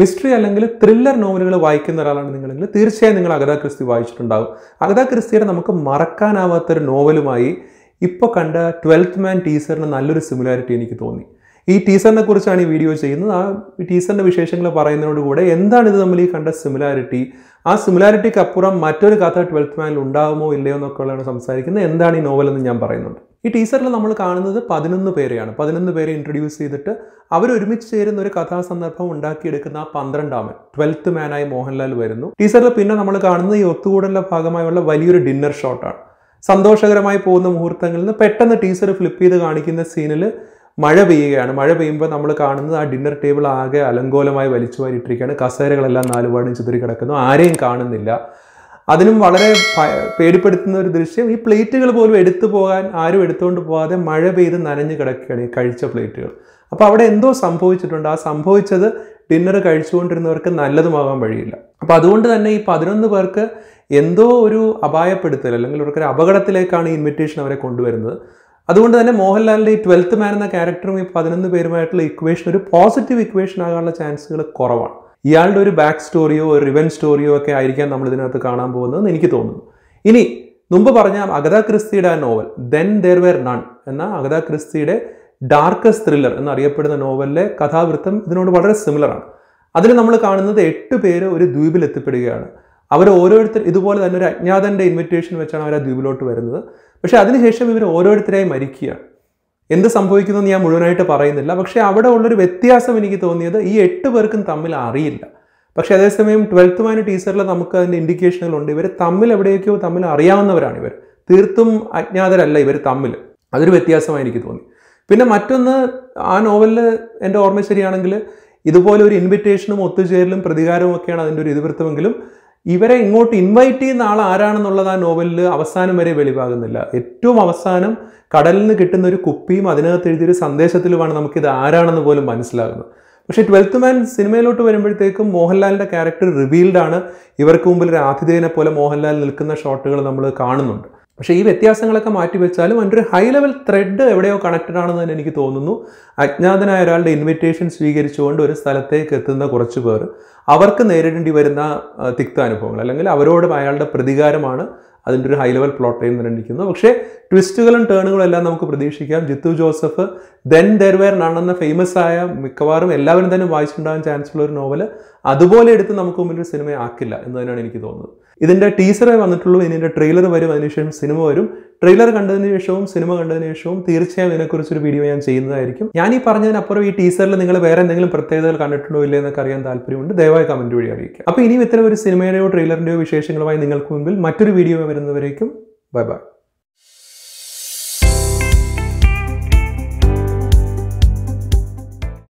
mystery അല്ലെങ്കിൽ thriller നോവലുകൾ വായിക്കുന്ന ഒരാളാണ് നിങ്ങളെങ്കിൽ തീർച്ചയായും നിങ്ങൾ അഗതാ ക്രിസ്തി വായിച്ചിട്ടുണ്ടാകും അഗതാ ക്രിസ്തിയുടെ നമുക്ക് മറക്കാനാവാത്തൊരു നോവലുമായി ഇപ്പോൾ കണ്ട ട്വൽത്ത് മാൻ ടീസറിന് നല്ലൊരു സിമിലാരിറ്റി എനിക്ക് തോന്നി ഈ ടീസറിനെ കുറിച്ചാണ് ഈ വീഡിയോ ചെയ്യുന്നത് ആ ടീസറിൻ്റെ വിശേഷങ്ങൾ പറയുന്നതിനോട് കൂടെ എന്താണ് ഇത് നമ്മൾ ഈ കണ്ട സിമിലാരിറ്റി ആ സിമിലാരിറ്റിക്ക് അപ്പുറം മറ്റൊരു കഥ ട്വൽത്ത് മാനിൽ ഉണ്ടാകുമോ ഇല്ലയോ എന്നൊക്കെയുള്ളതാണ് സംസാരിക്കുന്നത് എന്താണ് ഈ നോവലെന്ന് ഞാൻ പറയുന്നുണ്ട് ഈ ടീസറിൽ നമ്മൾ കാണുന്നത് പതിനൊന്ന് പേരെയാണ് പതിനൊന്ന് പേരെ ഇൻട്രൊഡ്യൂസ് ചെയ്തിട്ട് അവർ ഒരുമിച്ച് ചേരുന്ന ഒരു കഥാസന്ദർഭം ഉണ്ടാക്കിയെടുക്കുന്ന ആ പന്ത്രണ്ടാമൻ ട്വൽത്ത് മാനായി മോഹൻലാൽ വരുന്നു ടീസറിൽ പിന്നെ നമ്മൾ കാണുന്നത് ഈ ഒത്തുകൂടലിൻ്റെ ഭാഗമായുള്ള വലിയൊരു ഡിന്നർ ഷോട്ടാണ് സന്തോഷകരമായി പോകുന്ന മുഹൂർത്തങ്ങളിൽ നിന്ന് പെട്ടെന്ന് ടീസർ ഫ്ലിപ്പ് ചെയ്ത് കാണിക്കുന്ന സീനിൽ മഴ പെയ്യുകയാണ് മഴ പെയ്യുമ്പോൾ നമ്മൾ കാണുന്നത് ആ ഡിന്നർ ടേബിൾ ആകെ അലങ്കോലമായി വലിച്ചു വാരിയിട്ടിരിക്കുകയാണ് കസേരകളെല്ലാം നാലുപാടും ചിതറി കിടക്കുന്നു ആരെയും കാണുന്നില്ല അതിനും വളരെ പേടിപ്പെടുത്തുന്ന ഒരു ദൃശ്യം ഈ പ്ലേറ്റുകൾ പോലും എടുത്തു പോകാൻ ആരും എടുത്തുകൊണ്ട് പോകാതെ മഴ പെയ്ത് നനഞ്ഞു കിടക്കുകയാണ് ഈ കഴിച്ച പ്ലേറ്റുകൾ അപ്പോൾ അവിടെ എന്തോ സംഭവിച്ചിട്ടുണ്ട് ആ സംഭവിച്ചത് ഡിന്നർ കഴിച്ചുകൊണ്ടിരുന്നവർക്ക് നല്ലതുമാകാൻ വഴിയില്ല അപ്പോൾ അതുകൊണ്ട് തന്നെ ഈ പതിനൊന്ന് പേർക്ക് എന്തോ ഒരു അപായപ്പെടുത്തൽ അല്ലെങ്കിൽ ഇവർക്കൊരു അപകടത്തിലേക്കാണ് ഈ ഇൻവിറ്റേഷൻ അവരെ കൊണ്ടുവരുന്നത് അതുകൊണ്ട് തന്നെ മോഹൻലാലിൻ്റെ ഈ ട്വൽത്ത് മാൻ എന്ന ക്യാരക്ടറും ഈ പതിനൊന്ന് പേരുമായിട്ടുള്ള ഇക്വേഷൻ ഒരു പോസിറ്റീവ് ഇക്വേഷൻ ആകാനുള്ള ചാൻസുകൾ കുറവാണ് ഇയാളുടെ ഒരു ബാക്ക് സ്റ്റോറിയോ ഒരു റിവൻ സ്റ്റോറിയോ ഒക്കെ ആയിരിക്കാം നമ്മൾ ഇതിനകത്ത് കാണാൻ പോകുന്നത് എനിക്ക് തോന്നുന്നു ഇനി മുമ്പ് പറഞ്ഞ അഗത ക്രിസ്തിയുടെ ആ novel then there were none എന്ന അഗത ക്രിസ്തിയുടെ ഡാർക്കസ് ത്രില്ലർ എന്നറിയപ്പെടുന്ന നോവലിലെ കഥാവൃത്തം ഇതിനോട് വളരെ സിമിലറാണ് അതിൽ നമ്മൾ കാണുന്നത് എട്ട് പേര് ഒരു ദ്വീപിൽ എത്തിപ്പെടുകയാണ് അവർ ഓരോരുത്തർ ഇതുപോലെ തന്നെ ഒരു അജ്ഞാതൻ്റെ ഇൻവിറ്റേഷൻ വെച്ചാണ് അവർ ആ ദ്വീപിലോട്ട് വരുന്നത് പക്ഷേ അതിനുശേഷം ഇവർ ഓരോരുത്തരായി മരിക്കുകയാണ് എന്ത് എന്ന് ഞാൻ മുഴുവനായിട്ട് പറയുന്നില്ല പക്ഷേ അവിടെ ഉള്ളൊരു വ്യത്യാസം എനിക്ക് തോന്നിയത് ഈ എട്ട് പേർക്കും തമ്മിൽ അറിയില്ല പക്ഷെ അതേസമയം ട്വൽത്ത് മാൻ ടീച്ചറിൽ നമുക്ക് അതിൻ്റെ ഉണ്ട് ഇവർ തമ്മിൽ എവിടെയൊക്കെയോ തമ്മിൽ അറിയാവുന്നവരാണ് ഇവർ തീർത്തും അജ്ഞാതരല്ല ഇവർ തമ്മിൽ അതൊരു വ്യത്യാസമായി എനിക്ക് തോന്നി പിന്നെ മറ്റൊന്ന് ആ നോവലിൽ എൻ്റെ ഓർമ്മ ശരിയാണെങ്കിൽ ഇതുപോലെ ഒരു ഇൻവിറ്റേഷനും ഒത്തുചേരലും പ്രതികാരവും ഒക്കെയാണ് അതിൻ്റെ ഒരു ഇതിവൃത്തമെങ്കിലും ഇവരെ ഇങ്ങോട്ട് ഇൻവൈറ്റ് ചെയ്യുന്ന ആൾ ആരാണെന്നുള്ളത് ആ നോവലിൽ അവസാനം വരെ വെളിവാകുന്നില്ല ഏറ്റവും അവസാനം കടലിൽ നിന്ന് കിട്ടുന്ന ഒരു കുപ്പിയും അതിനകത്ത് എഴുതിയൊരു സന്ദേശത്തിലുമാണ് നമുക്കിത് ആരാണെന്ന് പോലും മനസ്സിലാകുന്നത് പക്ഷേ ട്വൽത്ത് മാൻ സിനിമയിലോട്ട് വരുമ്പോഴത്തേക്കും മോഹൻലാലിൻ്റെ ക്യാരക്ടർ റിവീൽഡ് ആണ് ഇവർക്ക് മുമ്പിൽ ഒരു ആതിഥേയനെ പോലെ മോഹൻലാൽ നിൽക്കുന്ന ഷോട്ടുകൾ നമ്മൾ കാണുന്നുണ്ട് പക്ഷേ ഈ വ്യത്യാസങ്ങളൊക്കെ മാറ്റിവെച്ചാലും അതിൻ്റെ ഒരു ഹൈ ലെവൽ ത്രെഡ് എവിടെയോ കണക്റ്റഡ് ആണെന്ന് തന്നെ എനിക്ക് തോന്നുന്നു അജ്ഞാതനായ ഒരാളുടെ ഇൻവിറ്റേഷൻ സ്വീകരിച്ചുകൊണ്ട് ഒരു സ്ഥലത്തേക്ക് എത്തുന്ന കുറച്ച് പേർ അവർക്ക് നേരിടേണ്ടി വരുന്ന തിക്ത അനുഭവങ്ങൾ അല്ലെങ്കിൽ അവരോട് അയാളുടെ പ്രതികാരമാണ് അതിൻ്റെ ഒരു ഹൈ ലെവൽ പ്ലോട്ട് ചെയ്യുന്നുണ്ടിരിക്കുന്നത് പക്ഷേ ട്വിസ്റ്റുകളും ടേണുകളും എല്ലാം നമുക്ക് പ്രതീക്ഷിക്കാം ജിത്തു ജോസഫ് ദെൻ ദെർവേർ നണെന്ന ഫേമസ് ആയ മിക്കവാറും എല്ലാവരും തന്നെ വായിച്ചിട്ടുണ്ടാകാൻ ചാൻസ് ഉള്ള ഒരു നോവൽ അതുപോലെ എടുത്ത് നമുക്ക് മുമ്പിൽ ഒരു സിനിമ ആക്കില്ല എന്ന് തന്നെയാണ് എനിക്ക് തോന്നുന്നത് ഇതിൻ്റെ ടീസറേ വന്നിട്ടുള്ളൂ ഇതിൻ്റെ ട്രെയിലർ വരും അതിനുശേഷം സിനിമ വരും ട്രെയിലർ കണ്ടതിന് ശേഷവും സിനിമ കണ്ടതിന് ശേഷവും തീർച്ചയായും ഇതിനെക്കുറിച്ചൊരു വീഡിയോ ഞാൻ ചെയ്യുന്നതായിരിക്കും ഞാൻ ഈ പറഞ്ഞതിനപ്പുറം ഈ ടീസറിൽ നിങ്ങൾ വേറെ എന്തെങ്കിലും പ്രത്യേകതകൾ കണ്ടിട്ടുണ്ടോ ഇല്ലേ എന്നൊക്കെ അറിയാൻ താല്പര്യമുണ്ട് ദയവായി കമൻറ്റ് വഴി അറിയിക്കുക അപ്പോൾ ഇനിയും ഇത്തരം ഒരു സിനിമയുടെയോ ട്രെയിലറിൻ്റെയോ വിശേഷങ്ങളുമായി നിങ്ങൾക്ക് മുമ്പിൽ മറ്റൊരു വീഡിയോ വരുന്നവരേക്കും ബൈ ബൈ